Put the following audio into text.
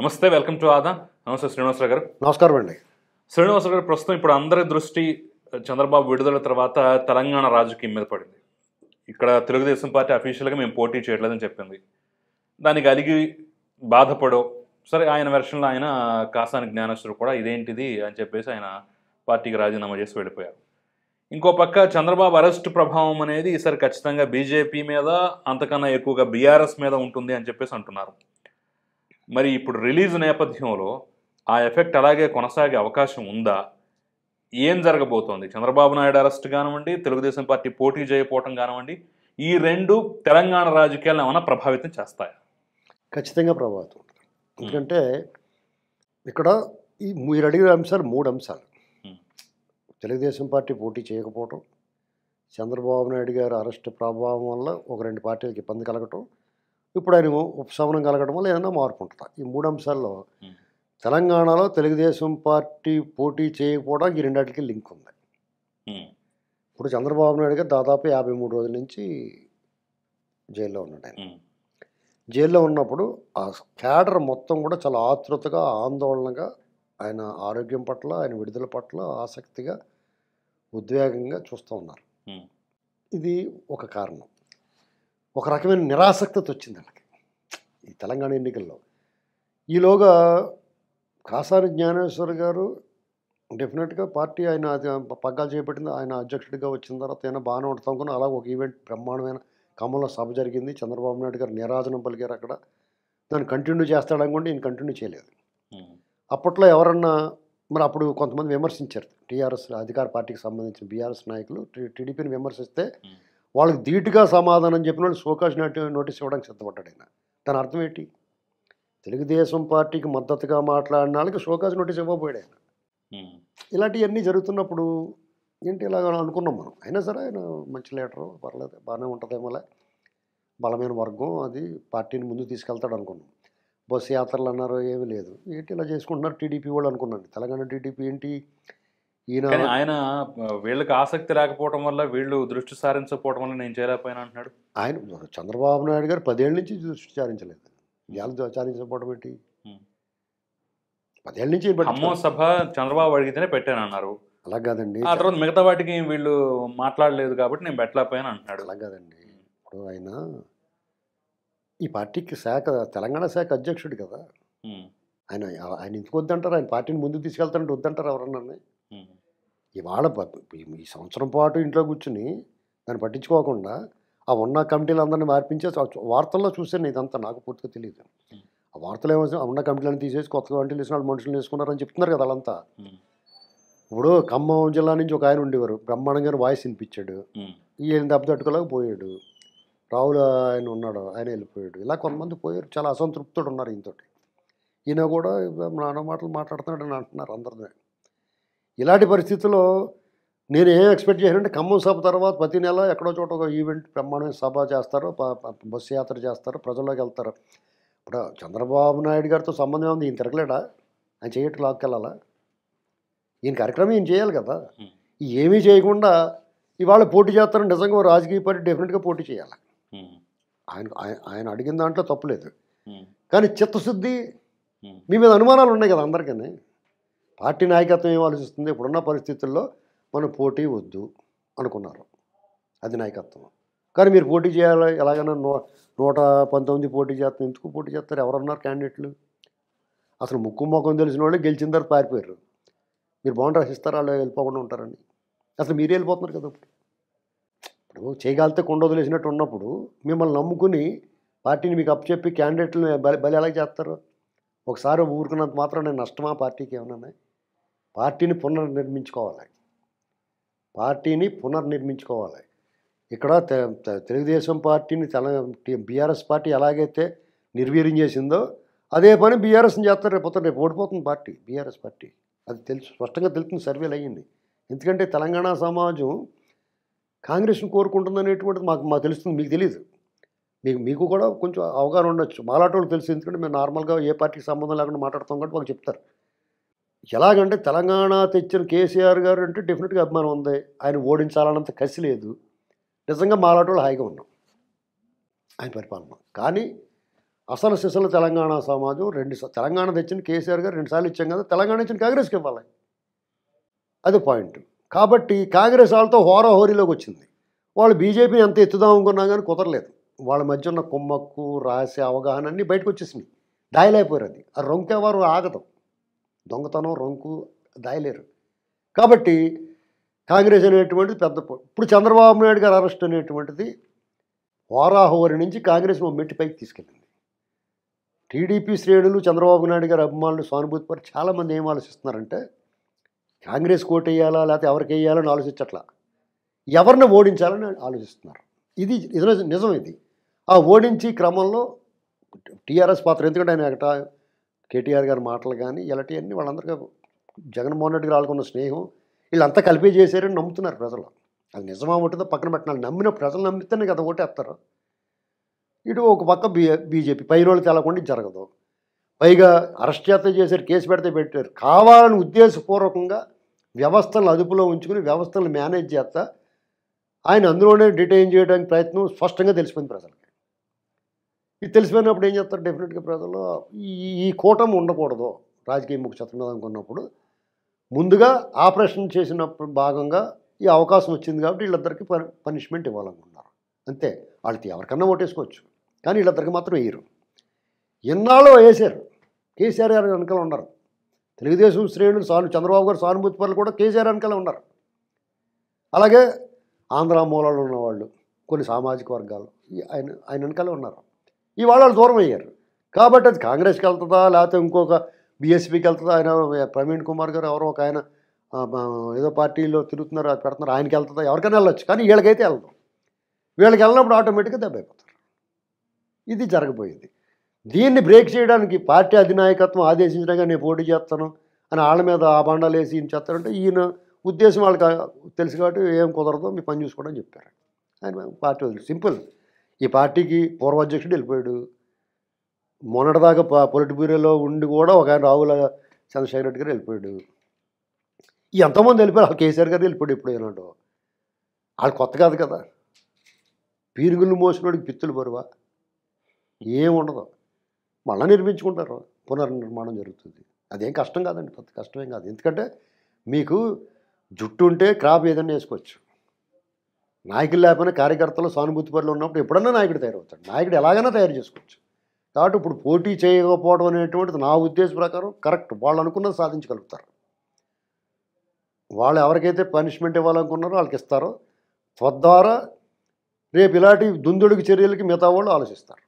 నమస్తే welcome to ఆదా నమస్తే శ్రీనివాసరావు గారు నమస్కారం అండి శ్రీనివాసరావు గారు ప్రస్తుతం ఇప్పుడు అందరి దృష్టి చంద్రబాబు విడుదల తర్వాత తెలంగాణ రాజకీయం మీద పడింది ఇక్కడ తెలుగుదేశం పార్టీ అఫీషియల్గా మేము పోటీ చేయట్లేదని చెప్పింది దానికి అలిగి బాధపడో సరే ఆయన వెర్షన్లో ఆయన కాసాని జ్ఞానేశ్వరు కూడా ఇదేంటిది అని చెప్పేసి ఆయన పార్టీకి రాజీనామా చేసి వెళ్ళిపోయారు ఇంకో పక్క చంద్రబాబు అరెస్ట్ ప్రభావం అనేది ఈసారి ఖచ్చితంగా బీజేపీ మీద అంతకన్నా ఎక్కువగా బీఆర్ఎస్ మీద ఉంటుంది అని చెప్పేసి అంటున్నారు మరి ఇప్పుడు రిలీజ్ నేపథ్యంలో ఆ ఎఫెక్ట్ అలాగే కొనసాగే అవకాశం ఉందా ఏం జరగబోతోంది చంద్రబాబు నాయుడు అరెస్ట్ కానివ్వండి తెలుగుదేశం పార్టీ పోటీ చేయకపోవటం కానివ్వండి ఈ రెండు తెలంగాణ రాజకీయాలను ఏమైనా ప్రభావితం చేస్తాయా ఖచ్చితంగా ప్రభావితం ఎందుకంటే ఇక్కడ ఈ మీరు అడిగిన అంశాలు మూడు అంశాలు తెలుగుదేశం పార్టీ పోటీ చేయకపోవటం చంద్రబాబు నాయుడు గారు అరెస్ట్ ప్రభావం వల్ల ఒక రెండు పార్టీలకు ఇబ్బంది కలగటం ఇప్పుడు ఆయన ఉపశమనం కలగడం వల్ల ఏదైనా మార్పు ఉంటుందా ఈ మూడు అంశాల్లో తెలంగాణలో తెలుగుదేశం పార్టీ పోటీ చేయకపోవడానికి ఈ రెండాటికి లింక్ ఉంది ఇప్పుడు చంద్రబాబు నాయుడు గారు దాదాపు యాభై మూడు రోజుల నుంచి జైల్లో ఉన్నాడు ఆయన జైల్లో ఉన్నప్పుడు ఆ క్యాడర్ మొత్తం కూడా చాలా ఆతృతగా ఆందోళనగా ఆయన ఆరోగ్యం పట్ల ఆయన విడుదల పట్ల ఆసక్తిగా ఉద్వేగంగా చూస్తూ ఉన్నారు ఇది ఒక కారణం ఒక రకమైన నిరాసక్తత వచ్చింది వాళ్ళకి ఈ తెలంగాణ ఎన్నికల్లో ఈలోగా కాసాని జ్ఞానేశ్వర్ గారు డెఫినెట్గా పార్టీ ఆయన పగ్గాలు చేపట్టింది ఆయన అధ్యక్షుడిగా వచ్చిన తర్వాత ఆయన బాగానే ఉంటాం కానీ అలా ఒక ఈవెంట్ బ్రహ్మాండమైన ఖమ్మంలో సభ జరిగింది చంద్రబాబు నాయుడు గారు నిరాజనం పలికారు అక్కడ దాన్ని కంటిన్యూ చేస్తాడనుకోండి నేను కంటిన్యూ చేయలేదు అప్పట్లో ఎవరన్నా మరి అప్పుడు కొంతమంది విమర్శించారు టీఆర్ఎస్ అధికార పార్టీకి సంబంధించిన బీఆర్ఎస్ నాయకులు టీడీపీని విమర్శిస్తే వాళ్ళకి ధీటుగా సమాధానం చెప్పిన వాళ్ళు సోకాష్ నోటీస్ ఇవ్వడానికి సిద్ధపడ్డాడు ఆయన దాని అర్థం ఏంటి తెలుగుదేశం పార్టీకి మద్దతుగా మాట్లాడిన వాళ్ళకి సోకాష్ నోటీస్ ఇవ్వబోయాడు ఆయన ఇలాంటివన్నీ జరుగుతున్నప్పుడు ఏంటి ఇలాగ అనుకున్నాం మనం అయినా సరే ఆయన మంచి లీడరు పర్లేదు బాగానే ఉంటుందేమోలే బలమైన వర్గం అది పార్టీని ముందు తీసుకెళ్తాడు అనుకున్నాం బస్సు యాత్రలు అన్నారు ఏమీ లేదు ఏంటి ఇలా చేసుకుంటున్నారు టీడీపీ వాళ్ళు అనుకున్నాను తెలంగాణ టీడీపీ ఏంటి ఈయన ఆయన వీళ్ళకి ఆసక్తి లేకపోవడం వల్ల వీళ్ళు దృష్టి సారించకపోవడం వల్ల నేను చేయలేకపోయినా అంటున్నాడు ఆయన చంద్రబాబు నాయుడు గారు పదేళ్ళ నుంచి దృష్టి సారించలేదు ఇవాళ సారించకపోవడం ఏంటి పదేళ్ళ నుంచి అమ్మో సభ చంద్రబాబు అడిగితేనే పెట్టాను అన్నారు అలా కాదండి ఆ తర్వాత మిగతా వాటికి వీళ్ళు మాట్లాడలేదు కాబట్టి నేను పెట్టలేకపోయాను అంటున్నాడు అలా కాదండి ఇప్పుడు ఆయన ఈ పార్టీకి శాఖ తెలంగాణ శాఖ అధ్యక్షుడు కదా ఆయన ఆయన ఎందుకు ఆయన పార్టీని ముందుకు తీసుకెళ్తానంటే వద్దంటారు ఎవరన్నా ఇవాళ ఈ సంవత్సరం పాటు ఇంట్లో కూర్చుని దాన్ని పట్టించుకోకుండా ఆ ఉన్న అందరినీ మార్పించే వార్తల్లో చూశాను ఇదంతా నాకు పూర్తిగా తెలియదు ఆ వార్తలు ఏమో ఉన్న కమిటీలను తీసేసి కొత్త కమిటీలు వేసిన వాళ్ళు మనుషులు వేసుకున్నారని చెప్తున్నారు కదా అదంతా ఇప్పుడు ఖమ్మం జిల్లా నుంచి ఒక ఆయన ఉండేవారు బ్రహ్మాండంగా వాయిస్ వినిపించాడు ఈయన దెబ్బ తట్టుకోలేక పోయాడు రావుల ఆయన ఉన్నాడు ఆయన వెళ్ళిపోయాడు ఇలా కొంతమంది పోయారు చాలా అసంతృప్తుడు ఉన్నారు ఈయనతోటి ఈయన కూడా నాన్న మాటలు మాట్లాడుతున్నాడు అని అంటున్నారు అందరినీ ఇలాంటి పరిస్థితుల్లో నేను ఏం ఎక్స్పెక్ట్ చేశానంటే ఖమ్మం సభ తర్వాత ప్రతి నెల ఎక్కడో చోట ఒక ఈవెంట్ బ్రహ్మాండమైన సభ చేస్తారు బస్సు యాత్ర చేస్తారు ప్రజల్లోకి వెళ్తారు ఇప్పుడు చంద్రబాబు నాయుడు గారితో సంబంధం ఉంది ఈయన తిరగలేడా ఆయన చేయట్టు లాక్కెళ్ళాలా ఈయన కార్యక్రమం ఈయన చేయాలి కదా ఏమీ చేయకుండా ఇవాళ పోటీ చేస్తారు నిజంగా రాజకీయ పార్టీ డెఫినెట్గా పోటీ చేయాలి ఆయన ఆయన అడిగిన దాంట్లో తప్పులేదు కానీ చిత్తశుద్ధి మీ మీద అనుమానాలు ఉన్నాయి కదా అందరికీ పార్టీ నాయకత్వం ఏం ఆలోచిస్తుంది ఇప్పుడున్న పరిస్థితుల్లో మనం పోటీ వద్దు అనుకున్నారు అది నాయకత్వం కానీ మీరు పోటీ చేయాలి ఎలాగైనా నూ నూట పంతొమ్మిది పోటీ చేస్తారు ఎందుకు పోటీ చేస్తారు ఎవరున్నారు క్యాండిడేట్లు అసలు ముక్కు మొఖం తెలిసిన వాళ్ళు గెలిచిన తర్వాత పారిపోయారు మీరు బాగుండి రాసిస్తారు వాళ్ళు వెళ్ళిపోకుండా ఉంటారని అసలు మీరే వెళ్ళిపోతున్నారు కదా ఇప్పుడు ఇప్పుడు చేయగలితే కొండ వదిలేసినట్టు ఉన్నప్పుడు మిమ్మల్ని నమ్ముకుని పార్టీని మీకు అప్పచెప్పి క్యాండిడేట్లు బలి బలి ఎలా చేస్తారు ఒకసారి ఊరుకున్నంత మాత్రం నేను నష్టమా పార్టీకి ఏమన్నా పార్టీని పునర్నిర్మించుకోవాలి పార్టీని పునర్నిర్మించుకోవాలి ఇక్కడ తెలుగుదేశం పార్టీని తెలంగాణ బీఆర్ఎస్ పార్టీ ఎలాగైతే నిర్వీర్యం చేసిందో అదే పని బీఆర్ఎస్ని చేస్తారు రేపు రేపు ఓడిపోతుంది పార్టీ బీఆర్ఎస్ పార్టీ అది తెలుసు స్పష్టంగా తెలుస్తుంది సర్వేలు అయ్యింది ఎందుకంటే తెలంగాణ సమాజం కాంగ్రెస్ను కోరుకుంటుంది అనేటువంటిది మాకు మాకు తెలుస్తుంది మీకు తెలియదు మీకు మీకు కూడా కొంచెం అవగాహన ఉండొచ్చు మాలాటోళ్ళు తెలిసి ఎందుకంటే మేము నార్మల్గా ఏ పార్టీకి సంబంధం లేకుండా మాట్లాడతాం కాబట్టి వాళ్ళు చెప్తారు ఎలాగంటే తెలంగాణ తెచ్చిన కేసీఆర్ గారు అంటే డెఫినెట్గా అభిమానం ఉంది ఆయన ఓడించాలన్నంత కసి లేదు నిజంగా మాలాటోళ్ళు హాయిగా ఉన్నాం ఆయన పరిపాలన కానీ అసలు సిసలు తెలంగాణ సమాజం రెండు తెలంగాణ తెచ్చిన కేసీఆర్ గారు రెండుసార్లు ఇచ్చాం కదా తెలంగాణ ఇచ్చిన కాంగ్రెస్కి ఇవ్వాలి అది పాయింట్ కాబట్టి కాంగ్రెస్ వాళ్ళతో హోరాహోరీలోకి వచ్చింది వాళ్ళు బీజేపీని ఎంత ఎత్తుదాం అనుకున్నా కానీ కుదరలేదు వాళ్ళ మధ్య ఉన్న కొమ్మక్కు రాసే అవగాహన అన్నీ బయటకు వచ్చేసినాయి దాయలైపోయారు అది ఆ రొంకేవారు ఆగదు దొంగతనం రొంకు దాయలేరు కాబట్టి కాంగ్రెస్ అనేటువంటిది పెద్ద ఇప్పుడు చంద్రబాబు నాయుడు గారు అరెస్ట్ అనేటువంటిది వారాహోరి నుంచి కాంగ్రెస్ మెట్టి పైకి తీసుకెళ్ళింది టీడీపీ శ్రేణులు చంద్రబాబు నాయుడు గారి అభిమానులు సానుభూతి పరి చాలామంది ఏం ఆలోచిస్తున్నారంటే కాంగ్రెస్ ఓటు వేయాలా లేకపోతే ఎవరికి వేయాలని ఆలోచించట్లా ఎవరిని ఓడించాలని ఆలోచిస్తున్నారు ఇది నిజం ఇది ఆ ఓడించి క్రమంలో టీఆర్ఎస్ పాత్ర ఎందుకంటే ఆయన అక్కడ కేటీఆర్ గారి మాటలు కానీ ఇలాంటివన్నీ వాళ్ళందరికీ జగన్మోహన్ రెడ్డి గారు స్నేహం వీళ్ళంతా కలిపి చేశారని నమ్ముతున్నారు ప్రజలు అది నిజమా ఒకటిదో పక్కన పెట్టినారు నమ్మిన ప్రజలు నమ్మితేనే కదా ఓటేస్తారు ఇటు ఒక పక్క బీ బీజేపీ పైన వాళ్ళు తేలకుండా జరగదు పైగా అరెస్ట్ చేస్తే చేశారు కేసు పెడితే పెట్టారు కావాలని ఉద్దేశపూర్వకంగా వ్యవస్థలను అదుపులో ఉంచుకుని వ్యవస్థలను మేనేజ్ చేస్తా ఆయన అందులోనే డిటైన్ చేయడానికి ప్రయత్నం స్పష్టంగా తెలిసిపోయింది ప్రజలకి ఇది తెలిసిపోయినప్పుడు ఏం చేస్తారు డెఫినెట్గా ప్రజలు ఈ కూటమి ఉండకూడదు రాజకీయ ముఖ్య చట్టం మీద అనుకున్నప్పుడు ముందుగా ఆపరేషన్ చేసినప్పుడు భాగంగా ఈ అవకాశం వచ్చింది కాబట్టి వీళ్ళిద్దరికి పనిష్మెంట్ ఇవ్వాలనుకున్నారు అంతే వాళ్ళకి ఎవరికన్నా ఓటేసుకోవచ్చు కానీ వీళ్ళిద్దరికి మాత్రం వేయరు ఎన్నాళ్ళు వేసారు కేసీఆర్ గారు వెనకాల ఉన్నారు తెలుగుదేశం శ్రేణులు సాను చంద్రబాబు గారు సానుభూతి పనులు కూడా కేసీఆర్ వెనకాల ఉన్నారు అలాగే ఆంధ్ర మూలాలు ఉన్నవాళ్ళు కొన్ని సామాజిక వర్గాలు ఆయన ఆయన వెనకాలే ఉన్నారు ఇవాళ వాళ్ళు దూరం అయ్యారు కాబట్టి అది కాంగ్రెస్కి వెళ్తుందా లేకపోతే ఇంకొక బీఎస్పీకి వెళ్తుందా ఆయన ప్రవీణ్ కుమార్ గారు ఎవరో ఒక ఆయన ఏదో పార్టీలో తిరుగుతున్నారు అది పెడుతున్నారు ఆయనకి వెళ్తుందా ఎవరికైనా వెళ్ళొచ్చు కానీ వీళ్ళకైతే వెళ్దాం వీళ్ళకి వెళ్ళినప్పుడు ఆటోమేటిక్గా దెబ్బైపోతారు ఇది జరగబోయేది దీన్ని బ్రేక్ చేయడానికి పార్టీ అధినాయకత్వం ఆదేశించడానికి నేను పోటీ చేస్తాను అని వాళ్ళ మీద ఆ బండాలు వేసి ఏం చేస్తారంటే ఈయన ఉద్దేశం వాళ్ళకి తెలుసు కాబట్టి ఏం కుదరదో మీ పని చూసుకోవడం చెప్పారు ఆయన పార్టీ సింపుల్ ఈ పార్టీకి పూర్వ అధ్యక్షుడు వెళ్ళిపోయాడు మొన్నటిదాకా పొలిటి బ్యూరోలో ఉండి కూడా ఒక ఆయన రావుల చంద్రశేఖర రెడ్డి గారు వెళ్ళిపోయాడు ఎంతోమంది వెళ్ళిపోయారు వాళ్ళు కేసీఆర్ గారు వెళ్ళిపోయాడు ఇప్పుడు ఏనాడు వాళ్ళు కొత్త కాదు కదా పీరుగులు మోసినోడికి పిత్తులు బరువా ఏముండదు మళ్ళీ నిర్మించుకుంటారు పునర్నిర్మాణం జరుగుతుంది అదేం కష్టం కాదండి పెద్ద కష్టమేం కాదు ఎందుకంటే మీకు జుట్టు ఉంటే క్రాప్ ఏదైనా వేసుకోవచ్చు నాయకులు లేకపోయినా కార్యకర్తలు సానుభూతి ఉన్నప్పుడు ఎప్పుడన్నా నాయకుడు తయారవుతాడు నాయకుడు ఎలాగైనా తయారు చేసుకోవచ్చు కాబట్టి ఇప్పుడు పోటీ చేయకపోవడం అనేటువంటిది నా ఉద్దేశం ప్రకారం కరెక్ట్ వాళ్ళు అనుకున్నది సాధించగలుగుతారు వాళ్ళు ఎవరికైతే పనిష్మెంట్ ఇవ్వాలనుకున్నారో వాళ్ళకి ఇస్తారో తద్వారా రేపు ఇలాంటి దుందుడికి చర్యలకి మిగతా వాళ్ళు ఆలోచిస్తారు